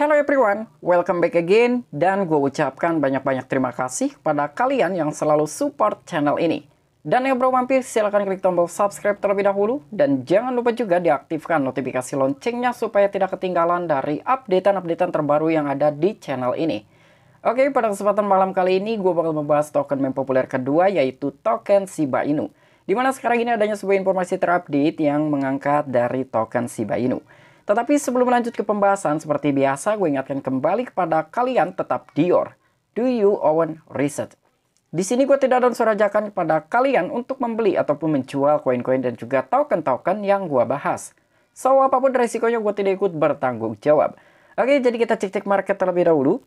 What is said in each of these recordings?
Hello everyone, welcome back again dan gue ucapkan banyak-banyak terima kasih kepada kalian yang selalu support channel ini. Dan yang belum mampir silahkan klik tombol subscribe terlebih dahulu dan jangan lupa juga diaktifkan notifikasi loncengnya supaya tidak ketinggalan dari updatean-updatean terbaru yang ada di channel ini. Oke, pada kesempatan malam kali ini gue bakal membahas token meme populer kedua yaitu token Shiba Inu. Dimana sekarang ini adanya sebuah informasi terupdate yang mengangkat dari token Shiba Inu. Tetapi sebelum lanjut ke pembahasan, seperti biasa gue ingatkan kembali kepada kalian tetap Dior. Do you own research? Di sini gue tidak dan surajakan kepada kalian untuk membeli ataupun menjual koin-koin dan juga token-token yang gue bahas. So, apapun resikonya gue tidak ikut bertanggung jawab. Oke, jadi kita cek-cek market terlebih dahulu.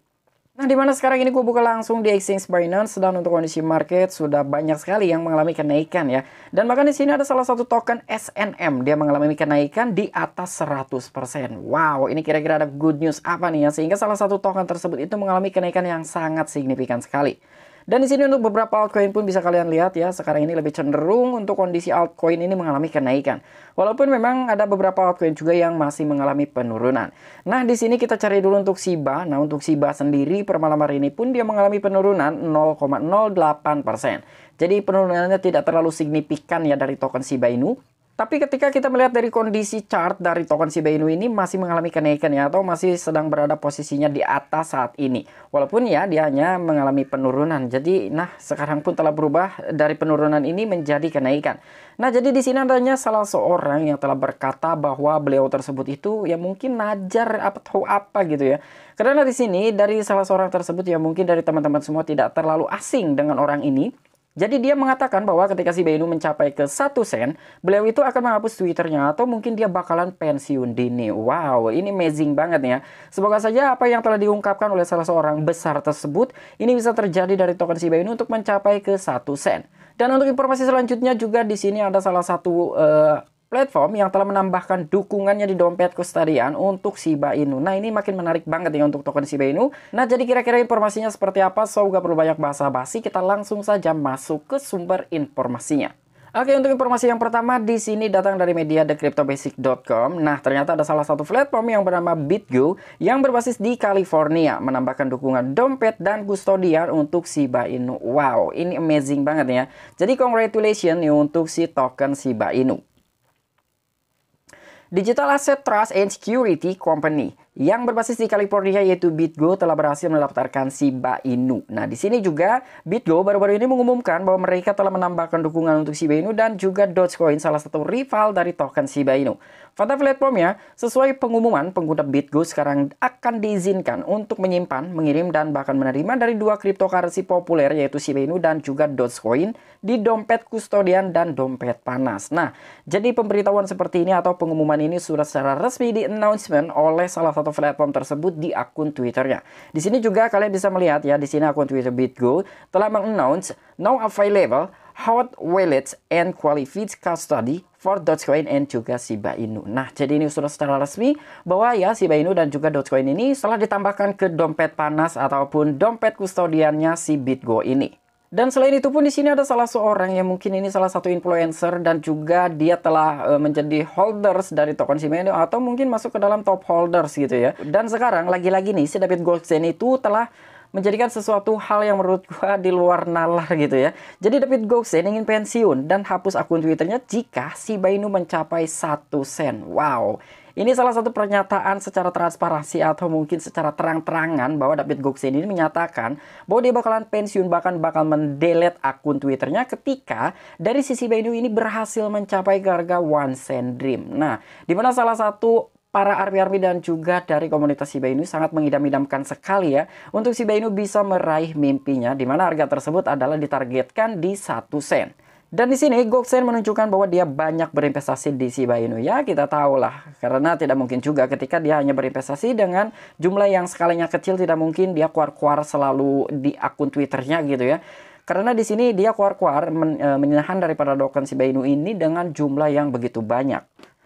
Nah, dimana sekarang ini gue buka langsung di exchange Binance dan untuk kondisi market sudah banyak sekali yang mengalami kenaikan ya. Dan bahkan di sini ada salah satu token SNM, dia mengalami kenaikan di atas 100%. Wow, ini kira-kira ada good news apa nih ya sehingga salah satu token tersebut itu mengalami kenaikan yang sangat signifikan sekali. Dan di sini untuk beberapa altcoin pun bisa kalian lihat ya, sekarang ini lebih cenderung untuk kondisi altcoin ini mengalami kenaikan. Walaupun memang ada beberapa altcoin juga yang masih mengalami penurunan. Nah, di sini kita cari dulu untuk Shiba. Nah, untuk Shiba sendiri per malam hari ini pun dia mengalami penurunan 0,08%. Jadi penurunannya tidak terlalu signifikan ya dari token Shiba Inu. Tapi ketika kita melihat dari kondisi chart dari token Shiba Inu ini masih mengalami kenaikan ya atau masih sedang berada posisinya di atas saat ini. Walaupun ya dia hanya mengalami penurunan. Jadi nah sekarang pun telah berubah dari penurunan ini menjadi kenaikan. Nah jadi di sini adanya salah seorang yang telah berkata bahwa beliau tersebut itu ya mungkin najar atau apa gitu ya. Karena di sini dari salah seorang tersebut ya mungkin dari teman-teman semua tidak terlalu asing dengan orang ini jadi dia mengatakan bahwa ketika si Benu mencapai ke satu sen, beliau itu akan menghapus Twitternya atau mungkin dia bakalan pensiun dini. Wow, ini amazing banget ya. Semoga saja apa yang telah diungkapkan oleh salah seorang besar tersebut ini bisa terjadi dari token si Benu untuk mencapai ke satu sen. Dan untuk informasi selanjutnya juga di sini ada salah satu uh, platform yang telah menambahkan dukungannya di dompet kustarian untuk Shiba Inu. Nah ini makin menarik banget ya untuk token Shiba Inu. Nah jadi kira-kira informasinya seperti apa? So gak perlu banyak basa-basi, kita langsung saja masuk ke sumber informasinya. Oke, untuk informasi yang pertama di sini datang dari media thecryptobasic.com. Nah, ternyata ada salah satu platform yang bernama BitGo yang berbasis di California menambahkan dukungan dompet dan kustodian untuk Shiba Inu. Wow, ini amazing banget ya. Jadi congratulations nih untuk si token Shiba Inu. Digital Asset Trust and Security Company yang berbasis di California yaitu BitGo telah berhasil mendaftarkan Shiba Inu. Nah, di sini juga BitGo baru-baru ini mengumumkan bahwa mereka telah menambahkan dukungan untuk Shiba Inu dan juga Dogecoin, salah satu rival dari token Shiba Inu. Fakta platformnya, sesuai pengumuman, pengguna BitGo sekarang akan diizinkan untuk menyimpan, mengirim, dan bahkan menerima dari dua cryptocurrency populer yaitu Shiba Inu dan juga Dogecoin di dompet kustodian dan dompet panas. Nah, jadi pemberitahuan seperti ini atau pengumuman ini sudah secara resmi di-announcement oleh salah satu foto platform tersebut di akun Twitternya. Di sini juga kalian bisa melihat ya, di sini akun Twitter BitGo telah mengannounce now available hot wallets and qualified custody for Dogecoin and juga Shiba Inu. Nah, jadi ini sudah secara resmi bahwa ya Shiba Inu dan juga Dogecoin ini telah ditambahkan ke dompet panas ataupun dompet kustodiannya si BitGo ini. Dan selain itu pun di sini ada salah seorang yang mungkin ini salah satu influencer dan juga dia telah eh, menjadi holders dari token Shimano atau mungkin masuk ke dalam top holders gitu ya. Dan sekarang lagi-lagi nih si David Goldstein itu telah menjadikan sesuatu hal yang menurut gua di luar nalar gitu ya. Jadi David Goldstein ingin pensiun dan hapus akun Twitternya jika si Bainu mencapai satu sen. Wow. Ini salah satu pernyataan secara transparansi atau mungkin secara terang-terangan bahwa David Goksen ini menyatakan bahwa dia bakalan pensiun bahkan bakal mendelete akun Twitternya ketika dari sisi Baidu ini berhasil mencapai harga One Cent Dream. Nah, di mana salah satu para army-army dan juga dari komunitas Shiba Inu sangat mengidam-idamkan sekali ya untuk Shiba Inu bisa meraih mimpinya di mana harga tersebut adalah ditargetkan di satu sen. Dan di sini Goksen menunjukkan bahwa dia banyak berinvestasi di Shiba Inu. Ya, kita tahulah karena tidak mungkin juga ketika dia hanya berinvestasi dengan jumlah yang skalanya kecil tidak mungkin dia keluar-keluar selalu di akun Twitternya gitu ya. Karena di sini dia keluar-keluar men, e, menahan daripada token Shiba Inu ini dengan jumlah yang begitu banyak.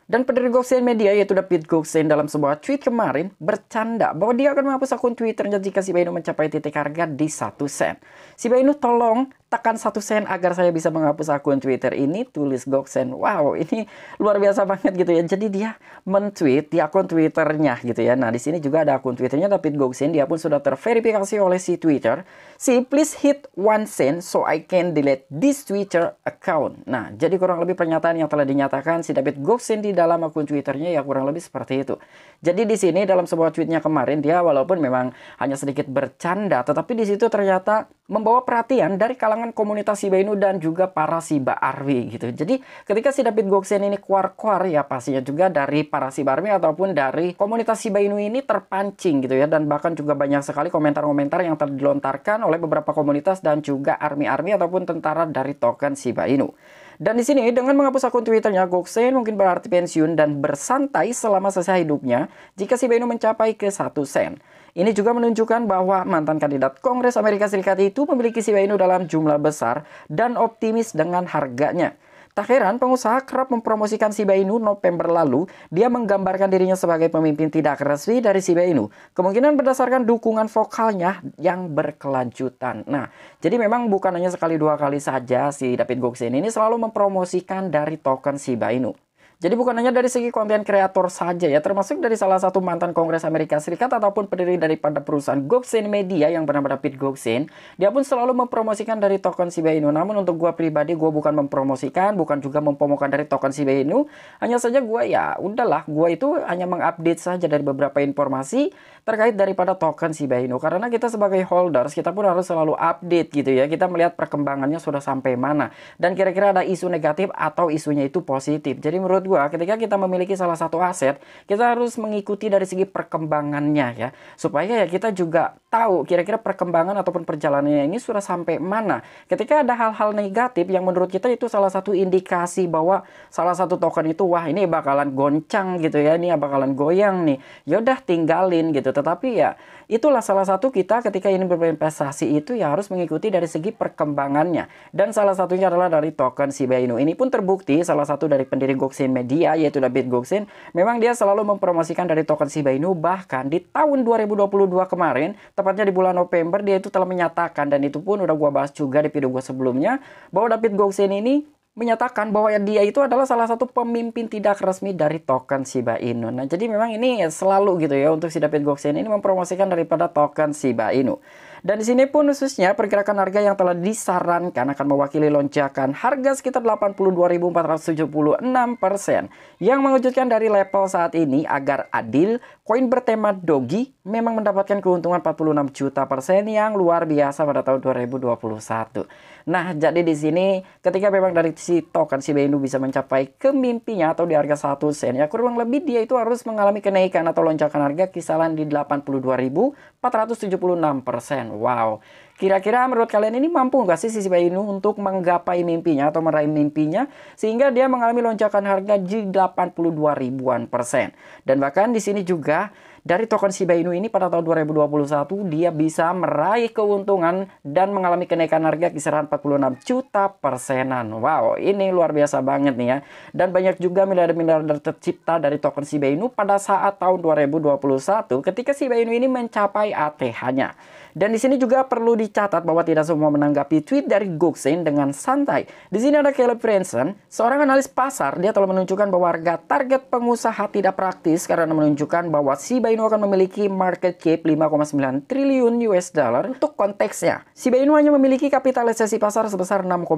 Dan pendiri Goxen Media yaitu David Goxen dalam sebuah tweet kemarin bercanda bahwa dia akan menghapus akun Twitternya jika Shiba Inu mencapai titik harga di 1 sen. Shiba Inu tolong tekan satu sen agar saya bisa menghapus akun Twitter ini tulis Goksen wow ini luar biasa banget gitu ya jadi dia mentweet di akun Twitternya gitu ya nah di sini juga ada akun Twitternya tapi Goksen dia pun sudah terverifikasi oleh si Twitter si please hit one sen so I can delete this Twitter account nah jadi kurang lebih pernyataan yang telah dinyatakan si David Goksen di dalam akun Twitternya ya kurang lebih seperti itu jadi di sini dalam sebuah tweetnya kemarin dia walaupun memang hanya sedikit bercanda tetapi di situ ternyata membawa perhatian dari kalangan komunitas Shiba Inu dan juga para Shiba Arwi gitu. Jadi ketika si David Goksen ini keluar-keluar ya pastinya juga dari para Shiba Arwi ataupun dari komunitas Shiba Inu ini terpancing gitu ya dan bahkan juga banyak sekali komentar-komentar yang terlontarkan oleh beberapa komunitas dan juga army-army ataupun tentara dari token Shiba Inu. Dan di sini dengan menghapus akun Twitternya, Goksen mungkin berarti pensiun dan bersantai selama sisa hidupnya jika Shiba Inu mencapai ke 1 sen. Ini juga menunjukkan bahwa mantan kandidat Kongres Amerika Serikat itu memiliki Shiba Inu dalam jumlah besar dan optimis dengan harganya. Tak heran pengusaha kerap mempromosikan Shiba Inu November lalu, dia menggambarkan dirinya sebagai pemimpin tidak resmi dari Shiba Inu. Kemungkinan berdasarkan dukungan vokalnya yang berkelanjutan. Nah, jadi memang bukan hanya sekali dua kali saja si David Goxin ini selalu mempromosikan dari token Shiba Inu. Jadi bukan hanya dari segi konten kreator saja ya, termasuk dari salah satu mantan Kongres Amerika Serikat ataupun pendiri daripada perusahaan Goxin Media yang bernama David Goxin, dia pun selalu mempromosikan dari token Shiba Inu. Namun untuk gue pribadi, gue bukan mempromosikan, bukan juga mempromokan dari token Shiba Inu. Hanya saja gue ya udahlah, gue itu hanya mengupdate saja dari beberapa informasi terkait daripada token Shiba Inu. Karena kita sebagai holders, kita pun harus selalu update gitu ya. Kita melihat perkembangannya sudah sampai mana. Dan kira-kira ada isu negatif atau isunya itu positif. Jadi menurut gue, ketika kita memiliki salah satu aset, kita harus mengikuti dari segi perkembangannya ya. Supaya ya kita juga tahu kira-kira perkembangan ataupun perjalanannya ini sudah sampai mana. Ketika ada hal-hal negatif yang menurut kita itu salah satu indikasi bahwa salah satu token itu wah ini bakalan goncang gitu ya, ini bakalan goyang nih. Yaudah tinggalin gitu. Tetapi ya itulah salah satu kita ketika ini berinvestasi itu ya harus mengikuti dari segi perkembangannya. Dan salah satunya adalah dari token si Inu Ini pun terbukti salah satu dari pendiri Goxin media yaitu David Goxin, memang dia selalu mempromosikan dari token Shiba Inu bahkan di tahun 2022 kemarin, tepatnya di bulan November dia itu telah menyatakan dan itu pun udah gua bahas juga di video gua sebelumnya bahwa David Goxin ini menyatakan bahwa dia itu adalah salah satu pemimpin tidak resmi dari token Shiba Inu. Nah, jadi memang ini selalu gitu ya untuk si David Goxin ini mempromosikan daripada token Shiba Inu. Dan di sini pun khususnya pergerakan harga yang telah disarankan akan mewakili lonjakan harga sekitar 82.476 persen yang mengejutkan dari level saat ini agar adil, koin bertema dogi memang mendapatkan keuntungan 46 juta persen yang luar biasa pada tahun 2021. Nah, jadi di sini ketika memang dari si token si Benu bisa mencapai kemimpinya atau di harga 1 sen, ya kurang lebih dia itu harus mengalami kenaikan atau lonjakan harga kisaran di 82.476 persen. Wow. Kira-kira menurut kalian ini mampu nggak sih sisi Inu untuk menggapai mimpinya atau meraih mimpinya sehingga dia mengalami lonjakan harga di 82 ribuan persen. Dan bahkan di sini juga dari token Shiba Inu ini pada tahun 2021 dia bisa meraih keuntungan dan mengalami kenaikan harga kisaran 46 juta persenan. Wow, ini luar biasa banget nih ya. Dan banyak juga miliarder-miliarder tercipta dari token Shiba Inu pada saat tahun 2021 ketika Shiba Inu ini mencapai ATH-nya. Dan di sini juga perlu dicatat bahwa tidak semua menanggapi tweet dari Goxin dengan santai. Di sini ada Caleb Branson, seorang analis pasar, dia telah menunjukkan bahwa harga target pengusaha tidak praktis karena menunjukkan bahwa Shiba Inu akan memiliki market cap 5,9 triliun US dollar. Untuk konteksnya, si Bainu hanya memiliki kapitalisasi pasar sebesar 6,65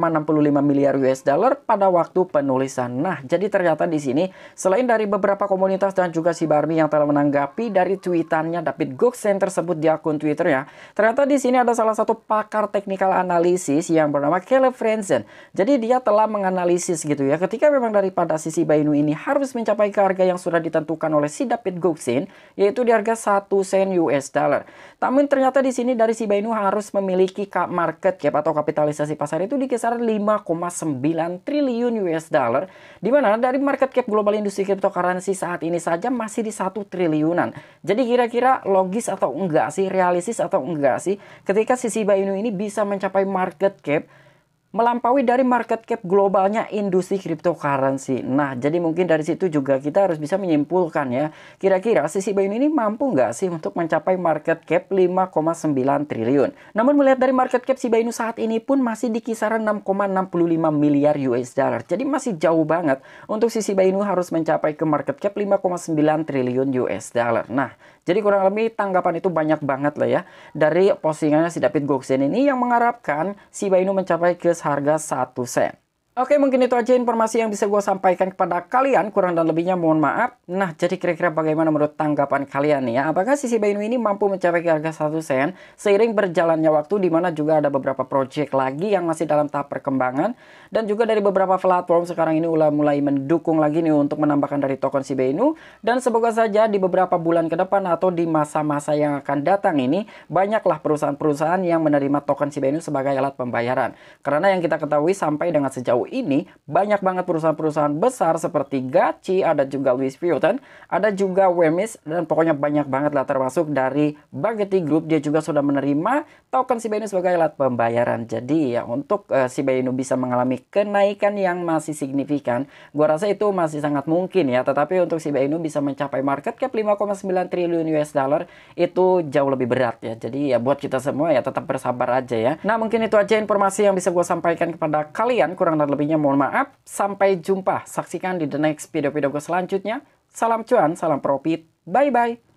miliar US dollar pada waktu penulisan. Nah, jadi ternyata di sini selain dari beberapa komunitas dan juga si Barmi yang telah menanggapi dari tweetannya David Goxen tersebut di akun Twitternya, ternyata di sini ada salah satu pakar teknikal analisis yang bernama Caleb Frenzen. Jadi dia telah menganalisis gitu ya, ketika memang daripada sisi Bainu ini harus mencapai harga yang sudah ditentukan oleh si David Goxen, yaitu di harga 1 sen US dollar. Tapi ternyata di sini dari Shiba Inu harus memiliki market cap atau kapitalisasi pasar itu di kisaran 5,9 triliun US dollar di mana dari market cap global industri cryptocurrency saat ini saja masih di satu triliunan. Jadi kira-kira logis atau enggak sih, realistis atau enggak sih ketika si Shiba Inu ini bisa mencapai market cap melampaui dari market cap globalnya industri cryptocurrency. Nah, jadi mungkin dari situ juga kita harus bisa menyimpulkan ya, kira-kira sisi Bayu ini mampu nggak sih untuk mencapai market cap 5,9 triliun. Namun melihat dari market cap si Bayu saat ini pun masih di kisaran 6,65 miliar US dollar. Jadi masih jauh banget untuk sisi Bayu harus mencapai ke market cap 5,9 triliun US dollar. Nah, jadi kurang lebih tanggapan itu banyak banget lah ya dari postingannya si David Goksen ini yang mengharapkan si Bainu mencapai ke harga 1 sen. Oke, mungkin itu aja informasi yang bisa gue sampaikan kepada kalian. Kurang dan lebihnya mohon maaf. Nah, jadi kira-kira bagaimana menurut tanggapan kalian nih ya? Apakah sisi Bainu ini mampu mencapai harga 1 sen seiring berjalannya waktu di mana juga ada beberapa project lagi yang masih dalam tahap perkembangan dan juga dari beberapa platform sekarang ini ulah mulai mendukung lagi nih untuk menambahkan dari token Shiba Inu dan semoga saja di beberapa bulan ke depan atau di masa-masa yang akan datang ini banyaklah perusahaan-perusahaan yang menerima token Shiba Inu sebagai alat pembayaran. Karena yang kita ketahui sampai dengan sejauh ini banyak banget perusahaan-perusahaan besar seperti Gachi, ada juga Louis Vuitton, ada juga Wemis, dan pokoknya banyak banget lah termasuk dari Bageti Group. Dia juga sudah menerima token Shiba Inu sebagai alat pembayaran. Jadi ya untuk uh, eh, Shiba Inu bisa mengalami kenaikan yang masih signifikan, gua rasa itu masih sangat mungkin ya. Tetapi untuk Shiba Inu bisa mencapai market cap 5,9 triliun US dollar itu jauh lebih berat ya. Jadi ya buat kita semua ya tetap bersabar aja ya. Nah mungkin itu aja informasi yang bisa gua sampaikan kepada kalian kurang dan lebih lebihnya mohon maaf. Sampai jumpa. Saksikan di the next video-video gue selanjutnya. Salam cuan, salam profit. Bye-bye.